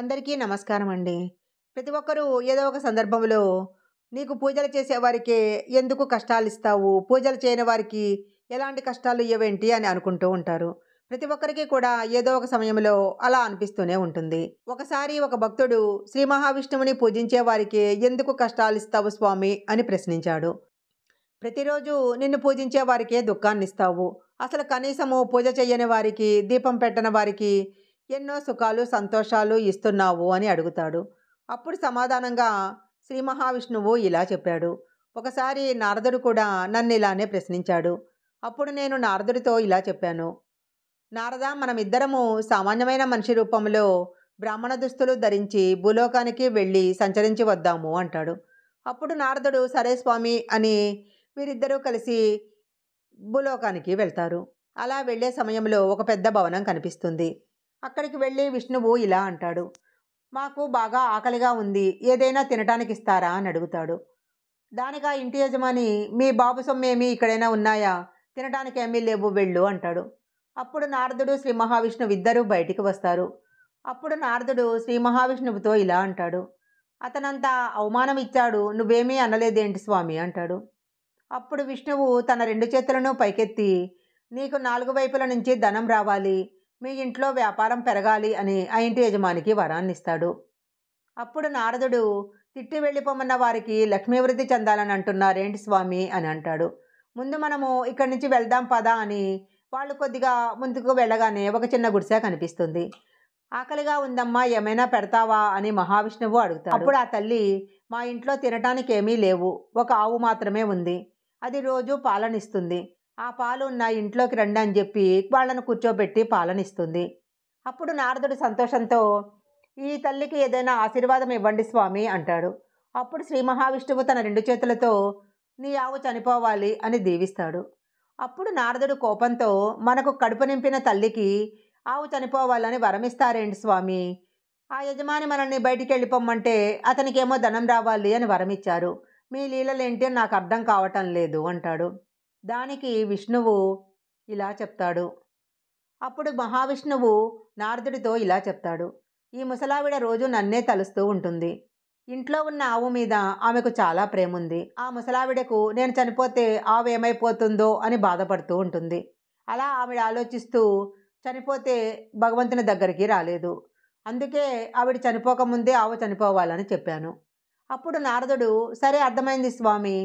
అందరికీ నమస్కారం అండి ప్రతి ఒక్కరూ ఏదో ఒక సందర్భంలో నీకు పూజలు చేసేవారికి ఎందుకు కష్టాలు ఇస్తావు పూజలు చేయని వారికి ఎలాంటి కష్టాలు ఇవ్వేంటి అని అనుకుంటూ ఉంటారు ప్రతి ఒక్కరికి కూడా ఏదో ఒక సమయంలో అలా అనిపిస్తూనే ఉంటుంది ఒకసారి ఒక భక్తుడు శ్రీ మహావిష్ణువుని పూజించే వారికి ఎందుకు కష్టాలు ఇస్తావు స్వామి అని ప్రశ్నించాడు ప్రతిరోజు నిన్ను పూజించే వారికే దుఃఖాన్ని ఇస్తావు అసలు కనీసము పూజ చేయని వారికి దీపం పెట్టని వారికి ఎన్నో సుఖాలు సంతోషాలు ఇస్తున్నావు అని అడుగుతాడు అప్పుడు సమాధానంగా శ్రీ మహావిష్ణువు ఇలా చెప్పాడు ఒకసారి నారదుడు కూడా నన్ను ఇలానే ప్రశ్నించాడు అప్పుడు నేను నారదుడితో ఇలా చెప్పాను నారద మనమిద్దరము సామాన్యమైన మనిషి రూపంలో బ్రాహ్మణ దుస్తులు ధరించి భూలోకానికి వెళ్ళి సంచరించి వద్దాము అంటాడు అప్పుడు నారదుడు సరే స్వామి అని వీరిద్దరూ కలిసి భూలోకానికి వెళ్తారు అలా వెళ్ళే సమయంలో ఒక పెద్ద భవనం కనిపిస్తుంది అక్కడికి వెళ్ళి విష్ణువు ఇలా అంటాడు మాకు బాగా ఆకలిగా ఉంది ఏదైనా తినటానికి ఇస్తారా అని అడుగుతాడు దానిగా ఇంటి యజమాని మీ బాబు సొమ్మేమీ ఇక్కడైనా ఉన్నాయా తినడానికి ఏమీ లేవు వెళ్ళు అంటాడు అప్పుడు నారదుడు శ్రీ మహావిష్ణువు ఇద్దరూ బయటికి వస్తారు అప్పుడు నారదుడు శ్రీ మహావిష్ణువుతో ఇలా అంటాడు అతనంతా అవమానం ఇచ్చాడు నువ్వేమీ అనలేదేంటి స్వామి అంటాడు అప్పుడు విష్ణువు తన రెండు చేతులను పైకెత్తి నీకు నాలుగు వైపుల నుంచి ధనం రావాలి మీ ఇంట్లో వ్యాపారం పెరగాలి అని ఆ ఇంటి యజమానికి వరాన్ని ఇస్తాడు అప్పుడు నారదుడు తిట్టి వెళ్ళిపోమన్న వారికి లక్ష్మీవృద్ధి చెందాలని అంటున్నారేంటి స్వామి అని అంటాడు ముందు మనము ఇక్కడి నుంచి వెళ్దాం పదా అని వాళ్ళు కొద్దిగా ముందుకు వెళ్ళగానే ఒక చిన్న గుడిసె కనిపిస్తుంది ఆకలిగా ఉందమ్మా ఏమైనా పెడతావా అని మహావిష్ణువు అడుగుతాడు అప్పుడు ఆ తల్లి మా ఇంట్లో తినటానికి ఏమీ లేవు ఒక ఆవు మాత్రమే ఉంది అది రోజు పాలనిస్తుంది ఆ పాలు నా ఇంట్లోకి రండి అని చెప్పి వాళ్ళను కూర్చోబెట్టి పాలనిస్తుంది అప్పుడు నారదుడు సంతోషంతో ఈ తల్లికి ఏదైనా ఆశీర్వాదం ఇవ్వండి స్వామి అంటాడు అప్పుడు శ్రీ మహావిష్ణువు తన రెండు చేతులతో నీ ఆవు చనిపోవాలి అని దీవిస్తాడు అప్పుడు నారదుడు కోపంతో మనకు కడుపు నింపిన తల్లికి ఆవు చనిపోవాలని వరమిస్తారేంటి స్వామి ఆ యజమాని మనల్ని బయటికి వెళ్ళిపోమ్మంటే అతనికేమో ధనం రావాలి అని వరమిచ్చారు మీ లీలలేంటి నాకు అర్థం కావటం లేదు అంటాడు దానికి విష్ణువు ఇలా చెప్తాడు అప్పుడు మహావిష్ణువు నారదుడితో ఇలా చెప్తాడు ఈ ముసలావిడ రోజు నన్నే తలుస్తూ ఉంటుంది ఇంట్లో ఉన్న ఆవు మీద ఆమెకు చాలా ప్రేమ ఉంది ఆ ముసలావిడకు నేను చనిపోతే ఆవు ఏమైపోతుందో అని బాధపడుతూ ఉంటుంది అలా ఆవిడ ఆలోచిస్తూ చనిపోతే భగవంతుని దగ్గరికి రాలేదు అందుకే ఆవిడ చనిపోకముందే ఆవు చనిపోవాలని చెప్పాను అప్పుడు నారదుడు సరే అర్థమైంది స్వామి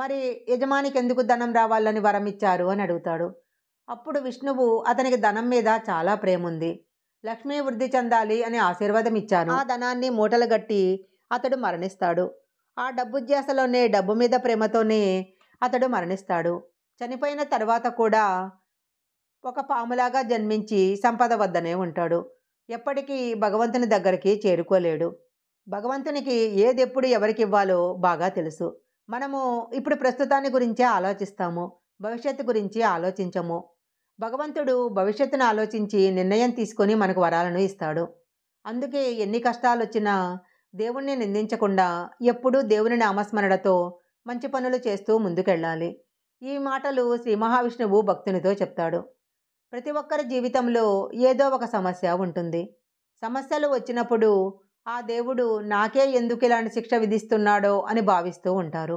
మరి యజమానికి ఎందుకు ధనం రావాలని వరం ఇచ్చారు అని అడుగుతాడు అప్పుడు విష్ణువు అతనికి ధనం మీద చాలా ప్రేమ ఉంది లక్ష్మీ వృద్ధి చెందాలి అని ఆశీర్వాదం ఇచ్చాను ఆ ధనాన్ని మూటలు గట్టి అతడు మరణిస్తాడు ఆ డబ్బు ధ్యాసలోనే డబ్బు మీద ప్రేమతోనే అతడు మరణిస్తాడు చనిపోయిన తర్వాత కూడా ఒక పాములాగా జన్మించి సంపద వద్దనే ఉంటాడు ఎప్పటికీ భగవంతుని దగ్గరికి చేరుకోలేడు భగవంతునికి ఏది ఎప్పుడు ఎవరికి ఇవ్వాలో బాగా తెలుసు మనము ఇప్పుడు ప్రస్తుతాన్ని గురించే ఆలోచిస్తాము భవిష్యత్తు గురించి ఆలోచించము భగవంతుడు భవిష్యత్తును ఆలోచించి నిర్ణయం తీసుకొని మనకు వరాలను ఇస్తాడు అందుకే ఎన్ని కష్టాలు వచ్చినా దేవుణ్ణి నిందించకుండా ఎప్పుడూ దేవుని నామస్మరణతో మంచి పనులు చేస్తూ ముందుకెళ్ళాలి ఈ మాటలు శ్రీ మహావిష్ణువు భక్తునితో చెప్తాడు ప్రతి ఒక్కరి జీవితంలో ఏదో ఒక సమస్య ఉంటుంది సమస్యలు వచ్చినప్పుడు ఆ దేవుడు నాకే ఎందుకు ఇలాంటి శిక్ష విధిస్తున్నాడో అని భావిస్తూ ఉంటారు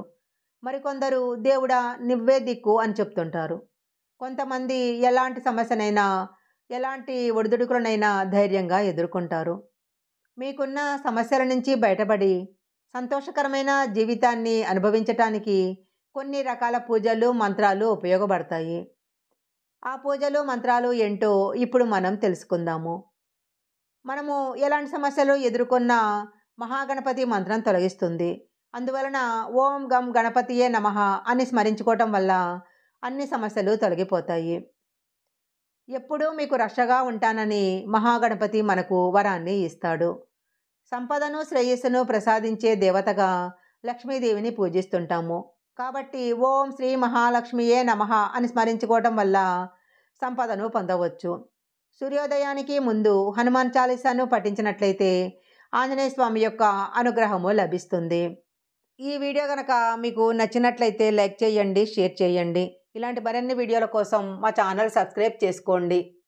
మరికొందరు దేవుడా నువ్వే దిక్కు అని చెప్తుంటారు కొంతమంది ఎలాంటి సమస్యనైనా ఎలాంటి ఒడిదుడుకులనైనా ధైర్యంగా ఎదుర్కొంటారు మీకున్న సమస్యల నుంచి బయటపడి సంతోషకరమైన జీవితాన్ని అనుభవించటానికి కొన్ని రకాల పూజలు మంత్రాలు ఉపయోగపడతాయి ఆ పూజలు మంత్రాలు ఏంటో ఇప్పుడు మనం తెలుసుకుందాము మనము ఎలాంటి సమస్యలు ఎదుర్కొన్న మహాగణపతి మంత్రం తొలగిస్తుంది అందువలన ఓం గం గణపతియే నమ అని స్మరించుకోవటం వల్ల అన్ని సమస్యలు తొలగిపోతాయి ఎప్పుడూ మీకు రక్షగా ఉంటానని మహాగణపతి మనకు వరాన్ని ఇస్తాడు సంపదను శ్రేయస్సును ప్రసాదించే దేవతగా లక్ష్మీదేవిని పూజిస్తుంటాము కాబట్టి ఓం శ్రీ మహాలక్ష్మియే నమ అని స్మరించుకోవటం వల్ల సంపదను పొందవచ్చు సూర్యోదయానికి ముందు హనుమాన్ చాలీసాను పఠించినట్లయితే ఆంజనేయ స్వామి యొక్క అనుగ్రహము లభిస్తుంది ఈ వీడియో కనుక మీకు నచ్చినట్లయితే లైక్ చేయండి షేర్ చేయండి ఇలాంటి మరిన్ని వీడియోల కోసం మా ఛానల్ సబ్స్క్రైబ్ చేసుకోండి